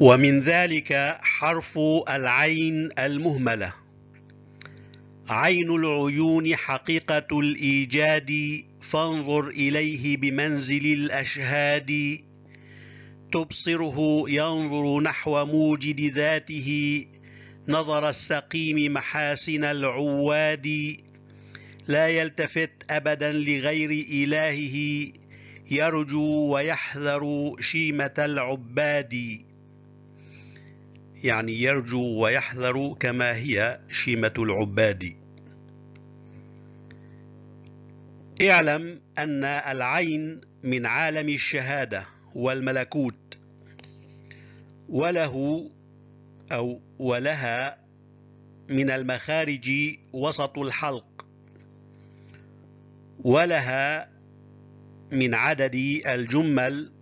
ومن ذلك حرف العين المهملة عين العيون حقيقة الإيجاد فانظر إليه بمنزل الأشهاد تبصره ينظر نحو موجد ذاته نظر السقيم محاسن العواد لا يلتفت أبدا لغير إلهه يرجو ويحذر شيمة العباد يعني يرجو ويحذر كما هي شيمة العباد اعلم أن العين من عالم الشهادة والملكوت وله أو ولها من المخارج وسط الحلق ولها من عدد الجمل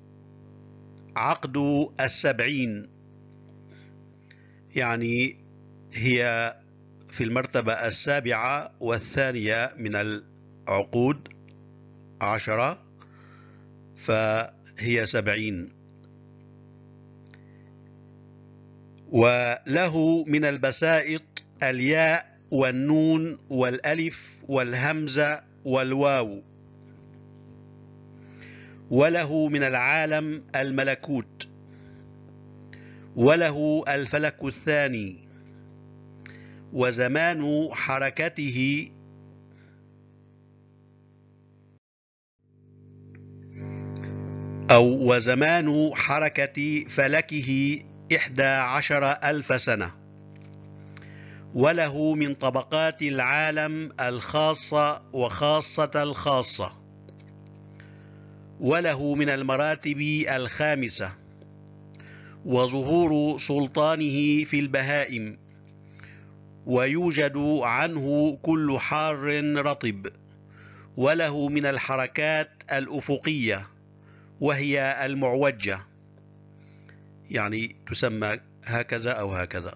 عقد السبعين يعني هي في المرتبة السابعة والثانية من العقود عشرة فهي سبعين وله من البسائط الياء والنون والألف والهمزة والواو وله من العالم الملكوت وله الفلك الثاني وزمان حركته أو وزمان حركة فلكه إحدى عشر ألف سنة وله من طبقات العالم الخاصة وخاصة الخاصة وله من المراتب الخامسة وظهور سلطانه في البهائم ويوجد عنه كل حار رطب وله من الحركات الأفقية وهي المعوجة يعني تسمى هكذا أو هكذا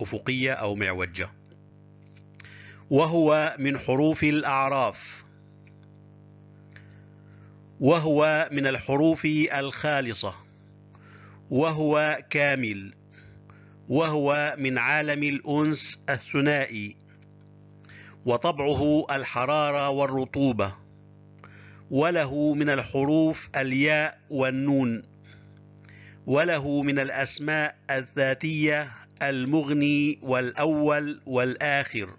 أفقية أو معوجة وهو من حروف الأعراف وهو من الحروف الخالصة وهو كامل وهو من عالم الأنس الثنائي وطبعه الحرارة والرطوبة وله من الحروف الياء والنون وله من الأسماء الذاتية المغني والأول والآخر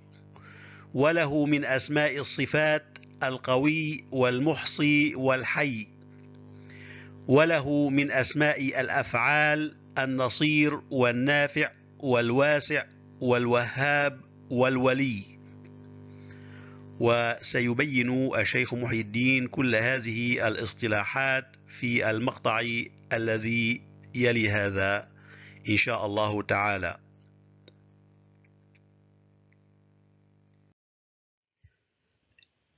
وله من أسماء الصفات القوي والمحصي والحي وله من أسماء الأفعال النصير والنافع والواسع والوهاب والولي وسيبين الشيخ محي الدين كل هذه الاصطلاحات في المقطع الذي يلي هذا إن شاء الله تعالى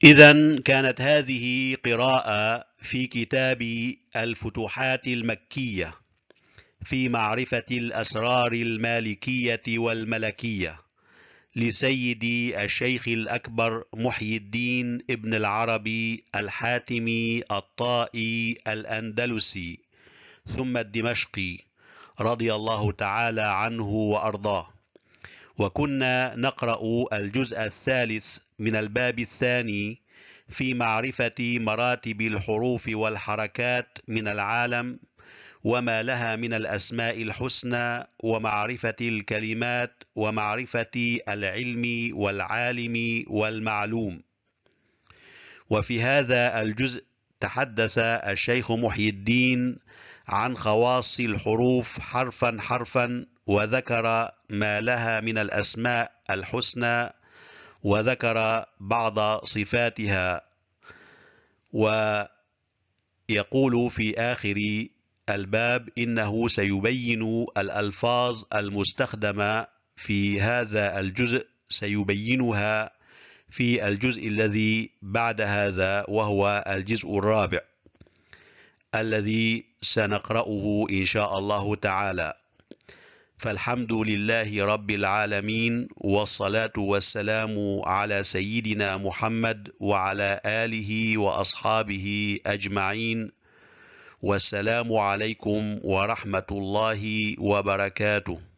إذا كانت هذه قراءة في كتاب الفتوحات المكية في معرفة الأسرار المالكية والملكية لسيدي الشيخ الأكبر محي الدين ابن العربي الحاتمي الطائي الأندلسي ثم الدمشقي رضي الله تعالى عنه وأرضاه وكنا نقرأ الجزء الثالث من الباب الثاني في معرفة مراتب الحروف والحركات من العالم وما لها من الأسماء الحسنى ومعرفة الكلمات ومعرفة العلم والعالم والمعلوم وفي هذا الجزء تحدث الشيخ محي الدين عن خواص الحروف حرفا حرفا وذكر ما لها من الأسماء الحسنى وذكر بعض صفاتها ويقول في آخر الباب إنه سيبين الألفاظ المستخدمة في هذا الجزء سيبينها في الجزء الذي بعد هذا وهو الجزء الرابع الذي سنقرأه إن شاء الله تعالى فالحمد لله رب العالمين والصلاة والسلام على سيدنا محمد وعلى آله وأصحابه أجمعين والسلام عليكم ورحمة الله وبركاته